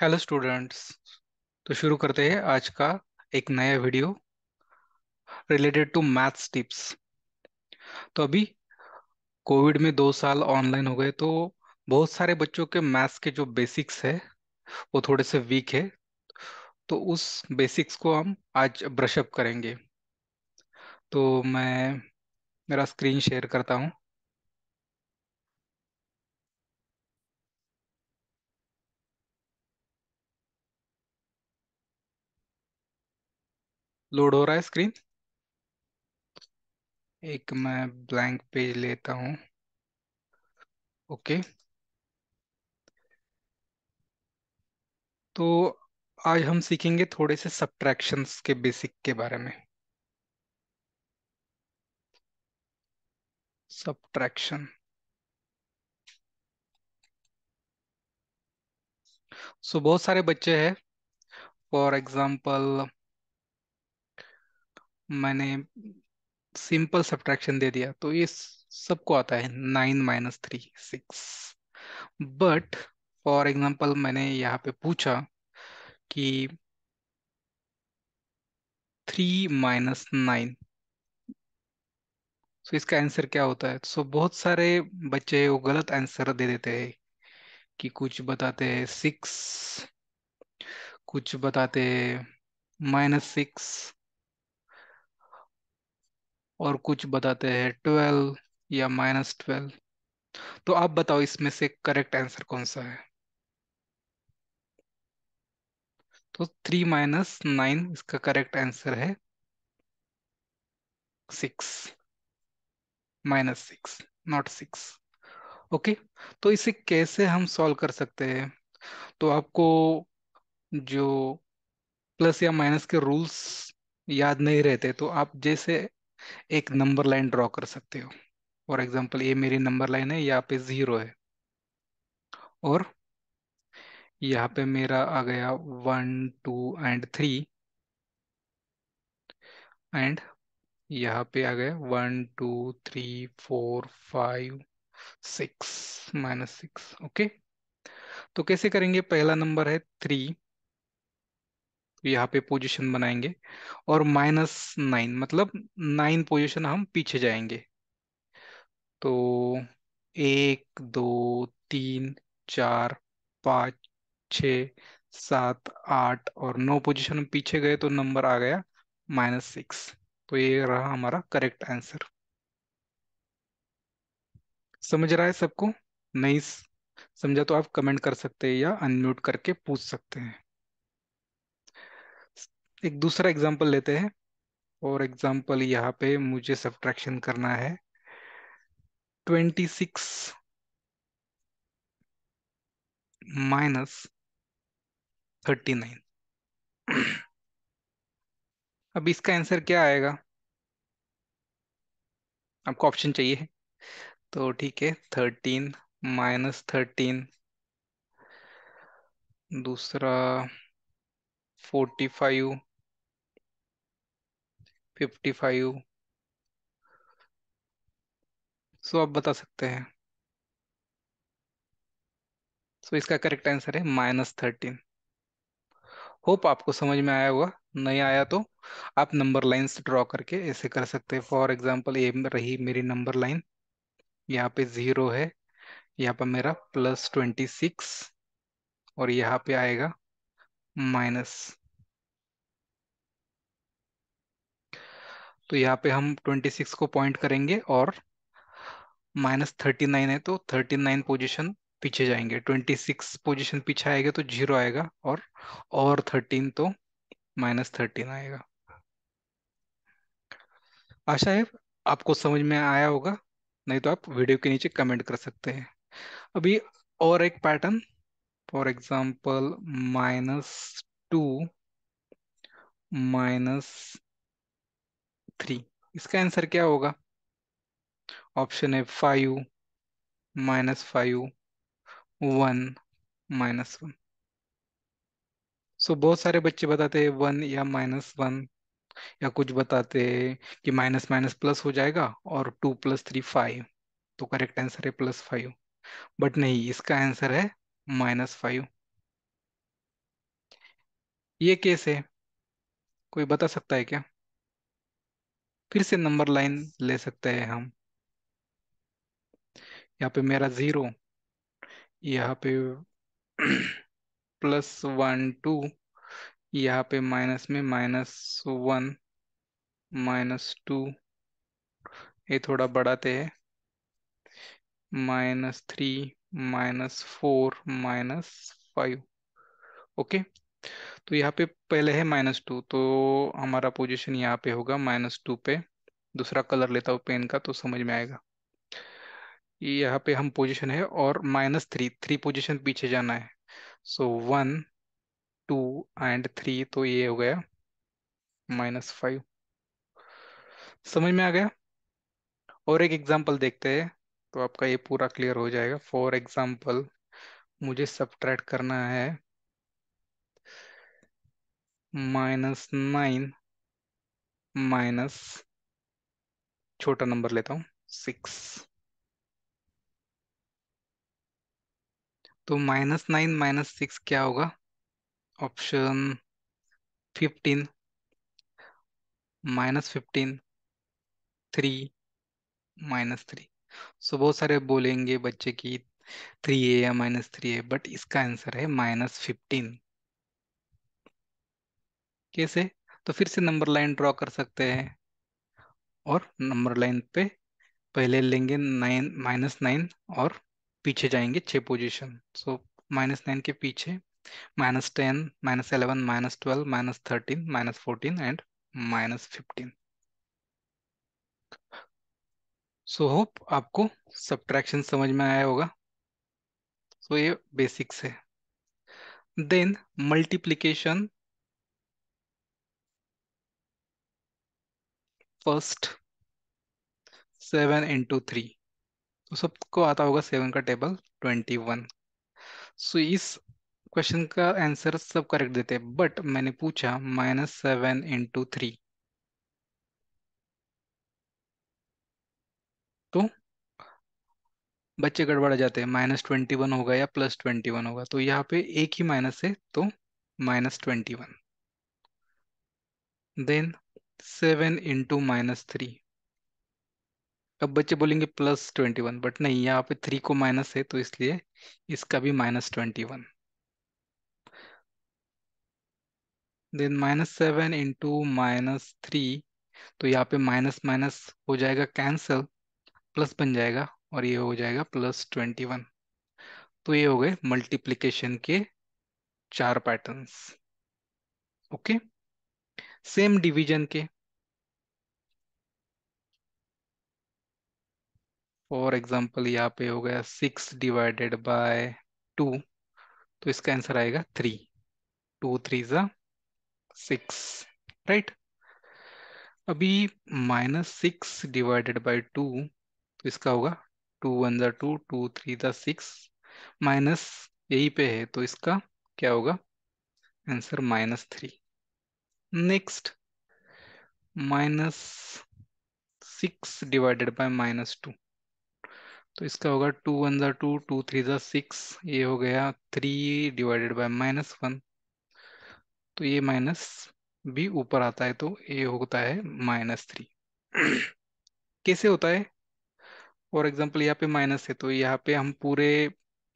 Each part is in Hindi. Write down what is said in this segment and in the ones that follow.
हेलो स्टूडेंट्स तो शुरू करते हैं आज का एक नया video related to maths tips तो अभी कोविड में दो साल ऑनलाइन हो गए तो बहुत सारे बच्चों के मैथ्स के जो बेसिक्स है वो थोड़े से वीक है तो उस बेसिक्स को हम आज ब्रशअप करेंगे तो मैं मेरा स्क्रीन शेयर करता हूँ लोड हो रहा है स्क्रीन एक मैं ब्लैंक पेज लेता हूं ओके तो आज हम सीखेंगे थोड़े से सब्ट्रैक्शंस के बेसिक के बारे में सब्ट्रैक्शन सो so, बहुत सारे बच्चे हैं फॉर एग्जाम्पल मैंने सिंपल सब्ट्रैक्शन दे दिया तो ये सबको आता है nine minus three six but for example मैंने यहाँ पे पूछा कि थ्री माइनस नाइन सो तो इसका आंसर क्या होता है सो तो so, बहुत सारे बच्चे वो गलत आंसर दे देते हैं कि कुछ बताते हैं सिक्स कुछ बताते माइनस सिक्स और कुछ बताते हैं ट्वेल्व या माइनस ट्वेल्व तो आप बताओ इसमें से करेक्ट आंसर कौन सा है तो थ्री माइनस नाइन इसका करेक्ट आंसर है six minus six not six okay तो इसे कैसे हम सॉल्व कर सकते हैं तो आपको जो प्लस या माइनस के रूल्स याद नहीं रहते तो आप जैसे एक नंबर लाइन ड्रॉ कर सकते हो फॉर एग्जाम्पल ये मेरी नंबर लाइन है यहाँ पे जीरो है और यहाँ पे मेरा आ गया one two and three and यहाँ पे आ गया one two three four five six minus six okay तो कैसे करेंगे पहला नंबर है थ्री यहाँ पे पोजीशन बनाएंगे और माइनस नाइन मतलब नाइन पोजीशन हम पीछे जाएंगे तो एक दो तीन चार पाँच छ सात आठ और नौ पोजीशन पीछे गए तो नंबर आ गया माइनस सिक्स तो ये रहा हमारा करेक्ट आंसर समझ रहा है सबको नहीं समझा तो आप कमेंट कर सकते हैं या अनम्यूट करके पूछ सकते हैं एक दूसरा एग्जाम्पल लेते हैं और एग्जाम्पल यहाँ पे मुझे सब्ट्रैक्शन करना है twenty six minus thirty nine अब इसका आंसर क्या आएगा आपको ऑप्शन चाहिए तो ठीक है थर्टीन माइनस थर्टीन दूसरा forty five fifty five so आप बता सकते हैं सो इसका करेक्ट आंसर है माइनस थर्टीन होप आपको समझ में आया होगा नहीं आया तो आप नंबर लाइन ड्रॉ करके ऐसे कर सकते हैं फॉर एग्जांपल ये रही मेरी नंबर लाइन यहाँ पे ज़ीरो है यहाँ पर मेरा प्लस ट्वेंटी सिक्स और यहाँ पे आएगा माइनस तो यहाँ पे हम 26 को पॉइंट करेंगे और माइनस थर्टी नाइन है तो थर्टी नाइन पोजिशन पीछे जाएंगे ट्वेंटी सिक्स पोजिशन पीछे आएगा तो जीरो आएगा और और थर्टीन तो माइनस थर्टीन आएगा आशा है आपको समझ में आया होगा नहीं तो आप वीडियो के नीचे कमेंट कर सकते हैं अभी और एक pattern for example minus two minus three इसका आंसर क्या होगा ऑप्शन है five minus five one minus one so बहुत सारे बच्चे बताते हैं वन या माइनस वन या कुछ बताते हैं कि माइनस माइनस प्लस हो जाएगा और टू प्लस थ्री फाइव तो करेक्ट आंसर है प्लस फाइव बट नहीं इसका आंसर है माइनस फाइव ये केस है कोई बता सकता है क्या फिर से नंबर लाइन ले सकते हैं हम यहाँ पे मेरा जीरो यहाँ पे प्लस वन टू यहाँ पे माइनस में माइनस वन माइनस टू ये थोड़ा बढ़ाते हैं minus three minus four minus five okay तो यहाँ पे पहले है माइनस टू तो हमारा पोजीशन यहाँ पे होगा माइनस टू पे दूसरा कलर लेता हूँ पेन का तो समझ में आएगा यहाँ पे हम पोजीशन है और माइनस थ्री थ्री पोजिशन पीछे जाना है so one two and three तो ये हो गया माइनस फाइव समझ में आ गया और एक एग्जाम्पल देखते हैं तो आपका ये पूरा क्लियर हो जाएगा फॉर एग्जाम्पल मुझे सब करना है माइनस नाइन माइनस छोटा नंबर लेता हूं सिक्स तो माइनस नाइन माइनस सिक्स क्या होगा option fifteen minus fifteen three minus three so बहुत सारे बोलेंगे बच्चे की थ्री ए या माइनस थ्री ए बट इसका आंसर है माइनस फिफ्टीन से तो फिर से नंबर लाइन ड्रॉ कर सकते हैं और नंबर लाइन पे पहले लेंगे नाइन माइनस नाइन और पीछे जाएंगे छः पोजीशन सो माइनस नाइन के पीछे minus ten minus eleven minus twelve minus thirteen minus fourteen and minus fifteen so hope आपको सब्ट्रैक्शन समझ में आया होगा सो so, ये बेसिक्स है then multiplication first seven into three तो सबको आता होगा सेवन का टेबल ट्वेंटी वन सो इस क्वेश्चन का आंसर सब करेक्ट देते हैं बट मैंने पूछा माइनस सेवन इंटू थ्री तो बच्चे गड़बड़ जाते हैं माइनस ट्वेंटी वन होगा या प्लस ट्वेंटी वन होगा तो यहाँ पे एक ही माइनस है तो minus twenty one then seven into minus three अब बच्चे बोलेंगे प्लस ट्वेंटी वन बट नहीं यहाँ पे थ्री को माइनस है तो इसलिए इसका भी minus twenty one then minus seven into minus three तो यहाँ पे माइनस माइनस हो जाएगा कैंसल प्लस बन जाएगा और ये हो जाएगा प्लस ट्वेंटी वन तो ये हो गए मल्टीप्लीकेशन के चार patterns okay okay? Same division के फॉर एग्जाम्पल यहाँ पे हो गया सिक्स डिवाइडेड बाय टू तो इसका आंसर आएगा थ्री टू थ्री ज़ा सिक्स राइट अभी minus six divided by two तो इसका होगा टू वन ज़ा टू टू थ्री ज़ा सिक्स माइनस यही पे है तो इसका क्या होगा answer minus three Next, minus six divided by minus two तो इसका होगा टू वन ज़ा टू टू थ्री ज़ा सिक्स ये हो गया three divided by minus one तो ये माइनस भी ऊपर आता है तो ये होता है माइनस थ्री कैसे होता है फॉर एग्जाम्पल यहाँ पे माइनस है तो यहाँ पे हम पूरे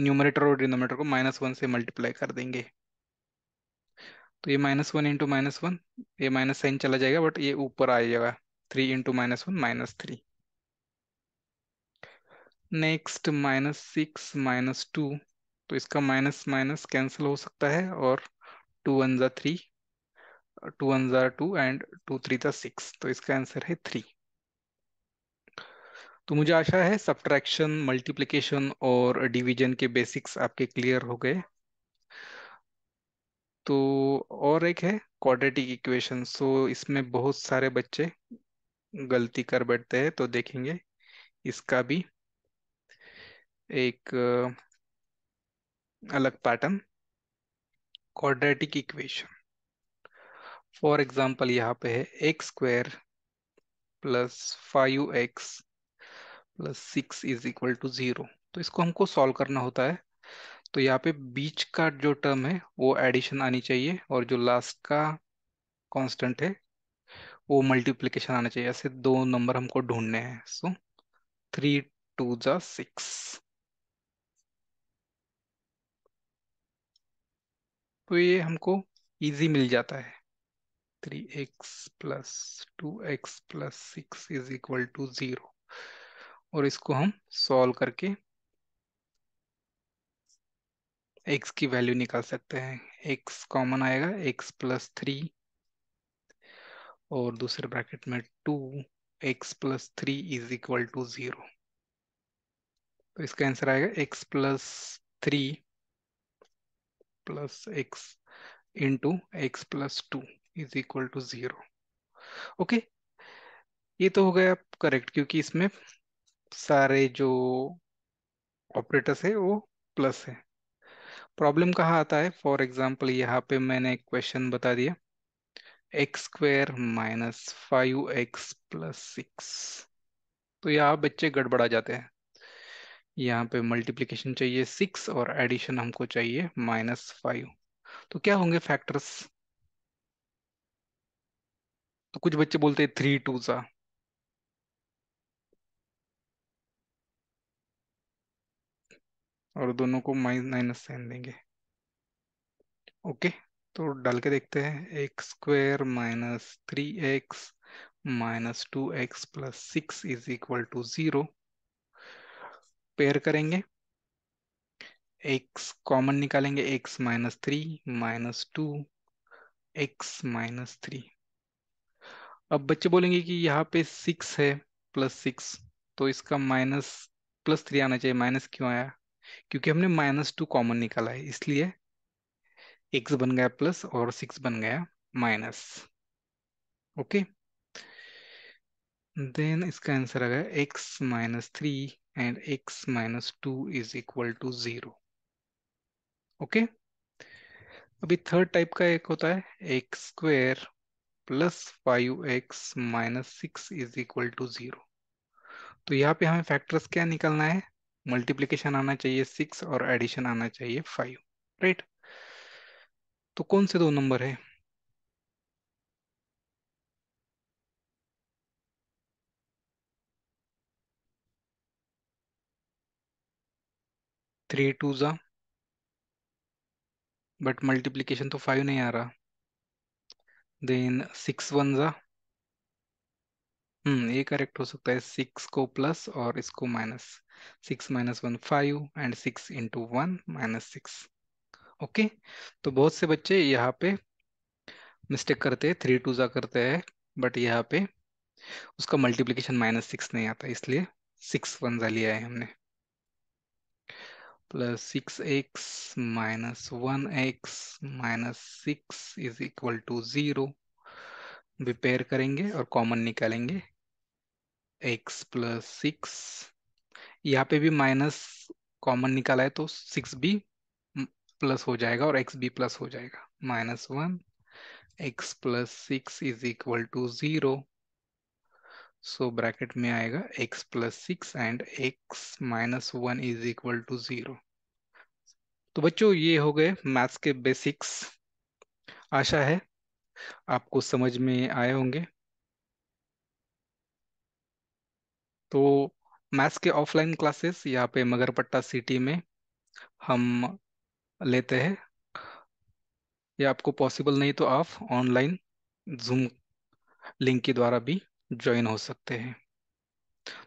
न्यूमरेटर और डिनोमेटर को माइनस वन से मल्टीप्लाई कर देंगे तो ये minus one into minus one ये माइनस साइन चला जाएगा बट ये ऊपर आ जाएगा three into minus one minus three next minus six minus two तो इसका माइनस माइनस कैंसिल हो सकता है और टू वन ज़ा थ्री टू वन ज़ा टू एंड टू थ्री था सिक्स तो इसका आंसर है थ्री तो मुझे आशा है सब्ट्रैक्शन मल्टीप्लीकेशन और डिवीजन के बेसिक्स आपके क्लियर हो गए तो और एक है क्वाड्रेटिक इक्वेशन सो इसमें बहुत सारे बच्चे गलती कर बैठते हैं तो देखेंगे इसका भी एक अलग pattern quadratic equation for example यहाँ पे है x square plus five x plus six is equal to zero तो इसको हमको सॉल्व करना होता है तो यहाँ पे बीच का जो टर्म है वो एडिशन आनी चाहिए और जो लास्ट का कांस्टेंट है वो मल्टीप्लिकेशन आना चाहिए ऐसे दो नंबर हमको ढूंढने हैं सो थ्री टू जा सिक्स तो ये हमको इजी मिल जाता है three x plus two x plus six is equal to zero और इसको हम सॉल्व करके एक्स की वैल्यू निकाल सकते हैं एक्स कॉमन आएगा एक्स प्लस थ्री और दूसरे ब्रैकेट में two x plus three is equal to zero तो इसका आंसर आएगा x plus three plus x into x plus two is equal to zero okay ये तो हो गया करेक्ट क्योंकि इसमें सारे जो ऑपरेटर्स है वो प्लस है प्रॉब्लम कहाँ आता है फॉर एग्जाम्पल यहाँ पे मैंने एक क्वेश्चन बता दिया x square minus five x plus six तो यहाँ बच्चे गड़बड़ा जाते हैं यहाँ पे मल्टीप्लीकेशन चाहिए सिक्स और एडिशन हमको चाहिए माइनस फाइव तो क्या होंगे फैक्टर्स तो कुछ बच्चे बोलते हैं थ्री टू सा और दोनों को माइनस साइन देंगे ओके तो डाल के देखते हैं x square minus three x minus two x plus six is equal to zero pair करेंगे एक्स कॉमन निकालेंगे x minus three minus two x minus three अब बच्चे बोलेंगे कि यहाँ पे सिक्स है प्लस सिक्स तो इसका माइनस प्लस थ्री आना चाहिए माइनस क्यों आया क्योंकि हमने माइनस टू कॉमन निकाला है इसलिए एक्स बन गया प्लस और सिक्स बन गया माइनस ओके देन इसका आंसर आ गया x minus three and x minus two is equal to zero okay अभी थर्ड टाइप का एक होता है x square plus five x minus six is equal to zero तो यहाँ पे हमें फैक्टर्स क्या निकलना है मल्टीप्लीकेशन आना चाहिए सिक्स और एडिशन आना चाहिए फाइव राइट तो कौन से दो नंबर है थ्री टू जा बट मल्टीप्लीकेशन तो फाइव नहीं आ रहा देन सिक्स वन जा हम्म ये करेक्ट हो सकता है सिक्स को प्लस और इसको minus six minus one five and six into one minus six okay तो बहुत से बच्चे यहाँ पे मिस्टेक करते हैं थ्री टू ज़ा करते हैं बट यहाँ पे उसका मल्टीप्लीकेशन माइनस सिक्स नहीं आता इसलिए सिक्स वन ज़ा लिया है हमने plus six x minus one x minus six is equal to zero repair करेंगे और कॉमन निकालेंगे एक्स प्लस सिक्स यहाँ पे भी माइनस कॉमन निकाला है तो सिक्स बी प्लस हो जाएगा और एक्स बी प्लस हो जाएगा minus one x plus six is equal to zero so bracket में आएगा x plus six and x minus one is equal to zero तो बच्चों ये हो गए मैथ्स के बेसिक्स आशा है आपको समझ में आए होंगे तो मैथ्स के ऑफलाइन क्लासेस यहाँ पे मगरपट्टा सिटी में हम लेते हैं या आपको पॉसिबल नहीं तो आप ऑनलाइन जूम लिंक के द्वारा भी ज्वाइन हो सकते हैं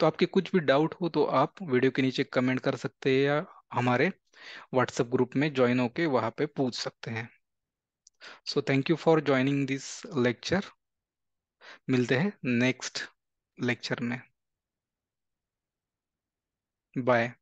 तो आपके कुछ भी डाउट हो तो आप वीडियो के नीचे कमेंट कर सकते हैं या हमारे व्हाट्सएप ग्रुप में ज्वाइन होके वहाँ पे पूछ सकते हैं so thank you for joining this lecture मिलते हैं नेक्स्ट लेक्चर में Bye.